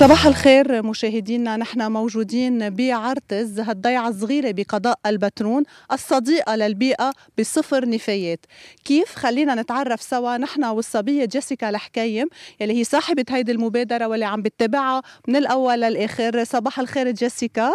صباح الخير مشاهدينا نحن موجودين بعرتز هالضيعة الصغيرة بقضاء البترون الصديقة للبيئة بصفر نفايات كيف خلينا نتعرف سوا نحن والصبية جيسيكا الحكايم يلي هي صاحبة هيدي المبادرة واللي عم بتتبعها من الأول للآخر صباح الخير جيسيكا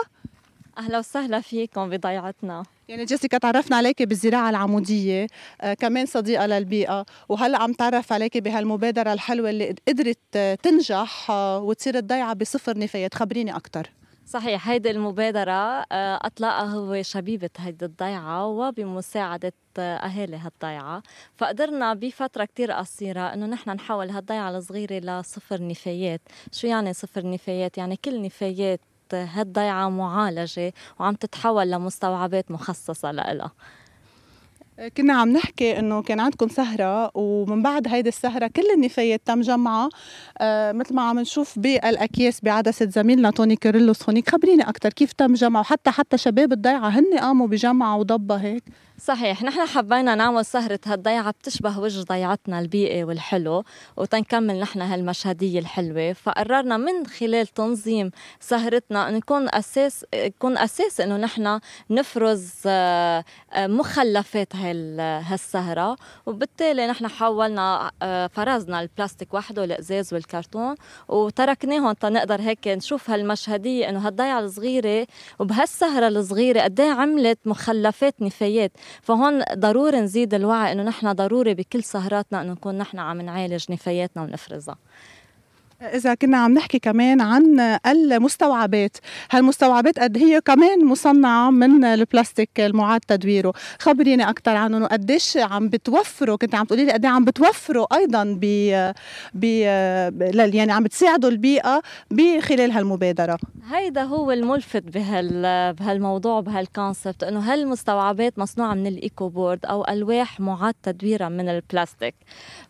اهلا وسهلا فيكم بضيعتنا يعني جيسيكا تعرفنا عليك بالزراعة العمودية آه كمان صديقة للبيئة وهلأ عم تعرف عليك بهالمبادرة الحلوة اللي قدرت آه، تنجح آه وتصير الضيعة بصفر نفايات خبريني أكثر صحيح هيدي المبادرة آه، أطلقها هو شبيبة هيدي الضيعة وبمساعدة آه، أهالي هالضيعة فقدرنا بفترة كتير قصيرة إنه نحن نحول هالضيعة الصغيرة لصفر نفايات شو يعني صفر نفايات؟ يعني كل نفايات هالضيعة معالجة وعم تتحول لمستوعبات مخصصة لها كنا عم نحكي انه كان عندكم سهره ومن بعد هيدي السهره كل النفايات تم جمعها آه مثل ما عم نشوف بالاكياس بعدسه زميلنا توني كيرلوس هونيك خبريني اكثر كيف تم جمعه وحتى حتى شباب الضيعه هن قاموا بجمعه وضبها هيك صحيح نحن حبينا نعمل سهرة هالضيعة بتشبه وجه ضيعتنا البيئي والحلو وتنكمل نحن هالمشهدية الحلوة فقررنا من خلال تنظيم سهرتنا نكون أساس يكون أساس إنه نحن نفرز آه، آه، مخلفات هالسهرة وبالتالي نحن حولنا آه، فرزنا البلاستيك وحده الإزاز والكرتون وتركناهم تنقدر هيك نشوف هالمشهدية إنه هالضيعة الصغيرة وبهالسهرة الصغيرة قد إيه عملت مخلفات نفايات فهون ضروري نزيد الوعي انه نحن ضروري بكل سهراتنا انه نكون نحن عم نعالج نفاياتنا ونفرزها إذا كنا عم نحكي كمان عن المستوعبات هالمستوعبات قد هي كمان مصنعة من البلاستيك المعاد تدويره خبريني أكثر عنهم وقديش عم بتوفروا كنت عم تقولي لي قد إيه عم بتوفروا أيضا ب ب يعني عم بتساعدوا البيئة بخلال هالمبادرة هيدا هو الملفت بهال بهالموضوع بهالكونسبت إنه هالمستوعبات مصنوعة من الإيكو بورد أو ألواح معاد تدويرها من البلاستيك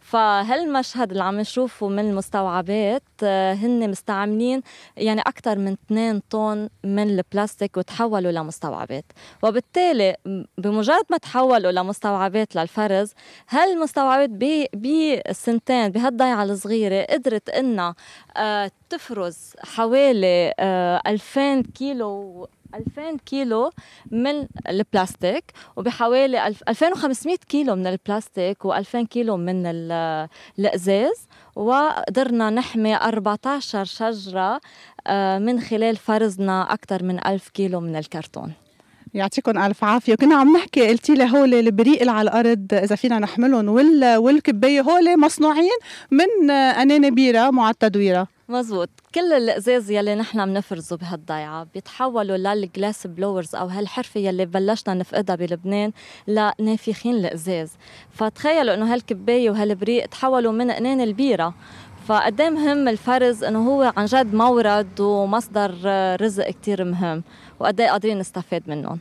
فهالمشهد اللي عم نشوفه من المستوعبات آه، هن مستعملين يعني اكثر من 2 طن من البلاستيك وتحولوا لمستوعبات وبالتالي بمجرد ما تحولوا لمستوعبات للفرز هالمستوعبات بسنتين بهالضيعه الصغيره قدرت انها آه، تفرز حوالي 2000 آه، كيلو 2000 كيلو من البلاستيك وبحوالي 2500 كيلو من البلاستيك و2000 كيلو من الازاز وقدرنا نحمي 14 شجره آه، من خلال فرزنا اكثر من 1000 كيلو من الكرتون يعطيكم الف عافيه كنا عم نحكي قلتي لي هول البريق اللي على الارض اذا فينا نحملهم وال والكبايه هول مصنوعين من انانه بيره مع التدويره مزبوط كل الازاز يلي نحن بنفرزه بهالضيعه بيتحولوا للجلاس بلورز او هالحرفه يلي بلشنا نفقدها بلبنان لنافخين الازاز فتخيلوا انه هالكبايه وهالبريق تحولوا من قنان البيره فقد ايه مهم الفرز انه هو عن جد مورد ومصدر رزق كتير مهم وقد ايه قادرين نستفاد منهم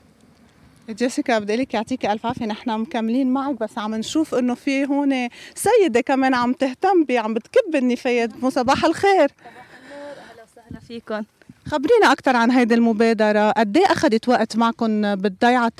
جيسيكا بدي لك يعطيك الف عافيه نحن مكملين معك بس عم نشوف انه في هون سيده كمان عم تهتم بي عم بتكب النفايات مو صباح الخير صباح النور اهلا وسهلا فيكم خبرينا اكثر عن هيدي المبادره قد ايه اخذت وقت معكم بالضيعه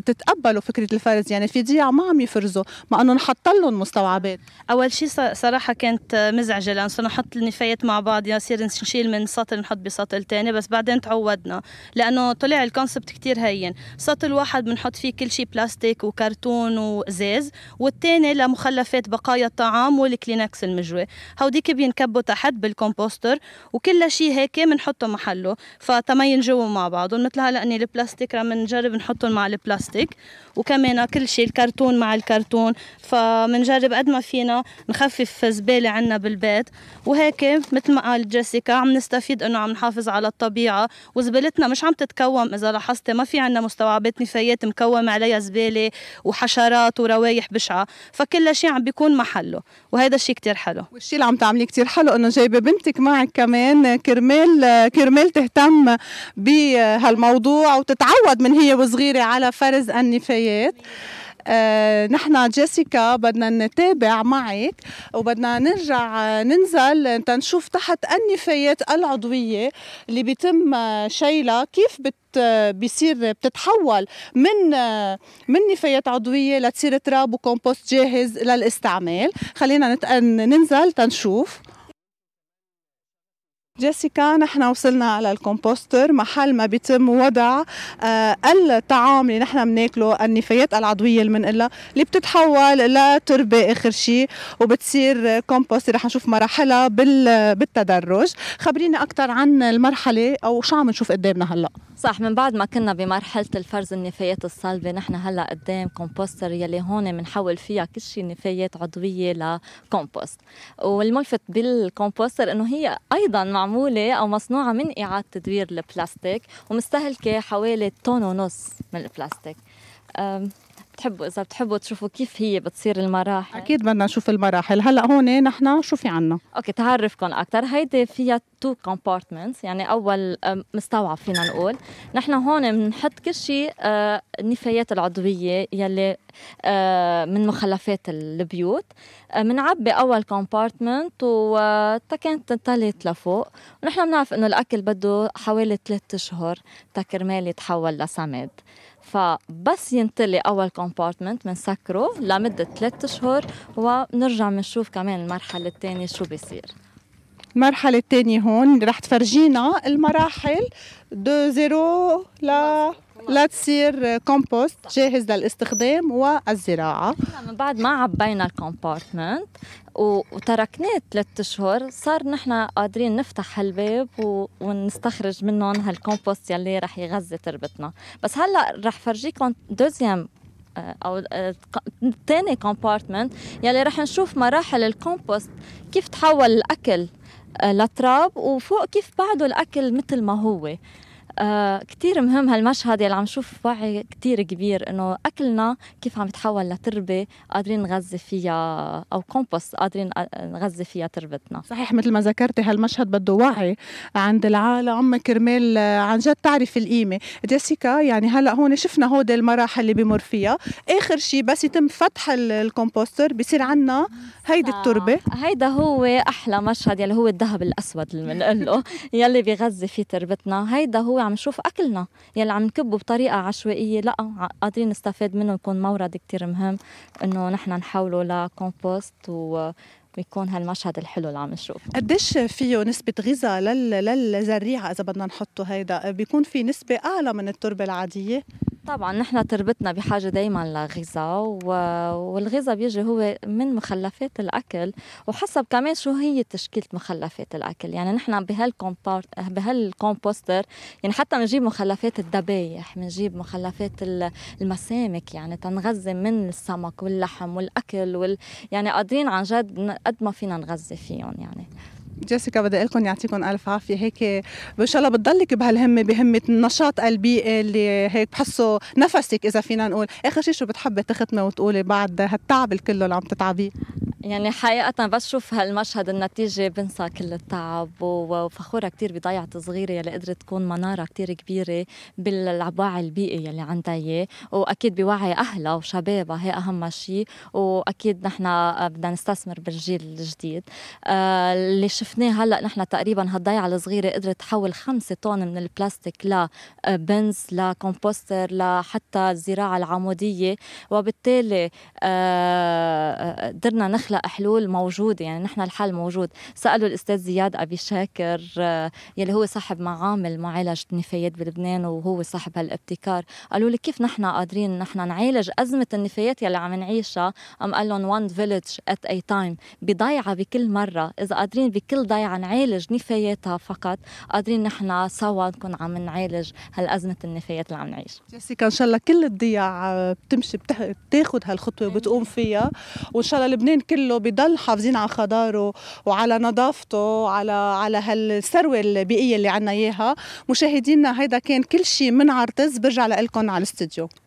تتقبلوا فكره الفرز يعني في ضياع ما عم يفرزوا مع انه نحط لهم مستوعبات اول شيء صراحه كانت مزعجه لان صرنا نحط النفايات مع بعض يصير نشيل من سطل نحط بسطل تاني بس بعدين تعودنا لانه طلع الكونسبت كتير هين سطل واحد بنحط فيه كل شيء بلاستيك وكرتون وازاز والتاني لمخلفات بقايا الطعام والكلينكس المجوي هوديك بينكبوا تحت بالكومبوستر وكل شيء هيك بنحطه محله فتما ينجوا مع بعض مثل هلا اني البلاستيك رح نجرب نحطهم مع البلاستيك البلاستيك وكمان كل شيء الكرتون مع الكرتون فمنجرب قد ما فينا نخفف زبالة عنا بالبيت وهيك مثل ما قال جيسيكا عم نستفيد انه عم نحافظ على الطبيعة وزبالتنا مش عم تتكوم اذا لاحظتي ما في عنا مستوعبات نفايات مكوم عليها زبالة وحشرات وروايح بشعة فكل شيء عم بيكون محله وهذا الشيء كتير حلو والشيء اللي عم تعمليه كتير حلو انه جايبة بنتك معك كمان كرمال كرمال تهتم بهالموضوع وتتعود من هي وصغيرة على فرق لحرز النفايات آه، نحن جيسيكا بدنا نتابع معك وبدنا نرجع ننزل تنشوف تحت النفايات العضوية اللي بيتم آه، شيلها كيف بت آه، بيصير بتتحول من آه، من نفايات عضويه لتصير تراب وكومبوست جاهز للاستعمال خلينا ننزل تنشوف جيسيكا نحن وصلنا على الكومبوستر محل ما بيتم وضع آه، الطعام اللي نحن بناكله النفايات العضويه اللي بنقلها اللي بتتحول لتربه اخر شيء وبتصير كومبوست رح نشوف مراحلها بالتدرج خبرينا اكثر عن المرحله او شو عم نشوف قدامنا هلا صح من بعد ما كنا بمرحله الفرز النفايات الصلبه نحن هلا قدام كومبوستر يلي هون بنحول فيها كل شيء نفايات عضويه لكومبوست والملفت بالكومبوستر انه هي ايضا مع معمولة أو مصنوعة من إعادة تدوير البلاستيك ومستهلكة حوالي طن ونص من البلاستيك بتحبوا اذا بتحبوا تشوفوا كيف هي بتصير المراحل اكيد بدنا نشوف المراحل هلا هون نحن شو في عنا اوكي تعرفكم اكثر هيدي فيها تو كومبارتمنتس يعني اول مستوعب فينا نقول نحن هون بنحط كل شيء النفايات العضويه يلي من مخلفات البيوت بنعبي اول كومبارتمنت وتكن تنطلت لفوق ونحن بنعرف انه الاكل بده حوالي ثلاث اشهر تكرمال يتحول لسماد فبس ينطلي اول كومبارتمنت بنسكره لمده ثلاث اشهر وبنرجع بنشوف كمان المرحله الثانيه شو بيصير المرحلة الثانية هون رح تفرجينا المراحل دو زيرو ل لتصير كومبوست جاهز للاستخدام والزراعة من بعد ما عبينا الكومبارتمنت وتركناه ثلاثة شهور صار نحن قادرين نفتح هالباب و... ونستخرج منهم هالكومبوست يلي رح يغذي تربتنا بس هلا رح فرجيكم دوزيام آه، او ثاني آه، كومبارتمنت يلي رح نشوف مراحل الكومبوست كيف تحول الاكل آه، لتراب وفوق كيف بعده الاكل مثل ما هو آه كتير مهم هالمشهد يلي عم نشوف وعي كتير كبير انه اكلنا كيف عم يتحول لتربه قادرين نغذي فيها او كومبوست قادرين نغذي فيها تربتنا صحيح مثل ما ذكرتي هالمشهد بده وعي عند العالم كرمال آه، عن جد تعرف القيمه جيسيكا يعني هلا هون شفنا هودي المراحل اللي بمر فيها اخر شيء بس يتم فتح الكومبوستر بصير عنا هيدي آه، التربه هيدا هو احلى مشهد يلي هو الذهب الاسود اللي بنقول له يلي بيغذي فيه تربتنا هيدا هو عم نشوف اكلنا يلي عم نكبه بطريقه عشوائيه لا قادرين نستفاد منه يكون مورد كتير مهم انه نحن نحوله لكومبوست و ويكون هالمشهد الحلو اللي عم نشوف قديش فيه نسبة غذاء لل... للزريعة إذا بدنا نحطه هيدا بيكون في نسبة أعلى من التربة العادية؟ طبعا نحن تربتنا بحاجة دايما لغذاء والغذاء بيجي هو من مخلفات الأكل وحسب كمان شو هي تشكيلة مخلفات الأكل يعني نحن بهالكومبارت بهالكومبوستر يعني حتى بنجيب مخلفات الذبايح بنجيب مخلفات المسامك يعني تنغذي من السمك واللحم والأكل وال... يعني قادرين عن جد قد ما فينا نغذي فيهم يعني جيسيكا بدي اقول لكم يعطيكم الف عافيه هيك ان شاء الله بتضلك بهالهمه بهمه النشاط البيئي اللي هيك بحسه نفسك اذا فينا نقول اخر شيء شو بتحبي تختمي وتقولي بعد هالتعب الكله اللي عم تتعبيه يعني حقيقة بس شوف هالمشهد النتيجة بنسى كل التعب وفخورة كتير بضيعة صغيرة يلي قدرت تكون منارة كتير كبيرة بالوعي البيئي يلي عندها إياه وأكيد بوعي أهلها وشبابها هي أهم شيء وأكيد نحن آه، بدنا نستثمر بالجيل الجديد آه، اللي شفناه هلا نحن تقريبا هالضيعة الصغيرة قدرت تحول خمسة طن من البلاستيك لبنز آه، لكمبوستر لحتى الزراعة العمودية وبالتالي قدرنا نخ نخلق حلول موجوده يعني نحن الحل موجود سالوا الاستاذ زياد ابي شاكر آه، يلي هو صاحب معامل معالجه النفايات بلبنان وهو صاحب هالابتكار قالوا لي كيف نحن قادرين نحن نعالج ازمه النفايات يلي عم نعيشها ام قال لهم وان فيليج ات اي تايم بضيعه بكل مره اذا قادرين بكل ضيعه نعالج نفاياتها فقط قادرين نحن سوا نكون عم نعالج هالازمه النفايات اللي عم نعيش جيسيكا ان شاء الله كل الضياع بتمشي بتاخذ هالخطوه وبتقوم فيها وان شاء الله لبنان كل كله بضل حافظين على خضاره وعلى نظافته وعلى على هالثروه البيئيه اللي عنا اياها مشاهدينا هيدا كان كل شيء من عرتز برجع لكم على الاستديو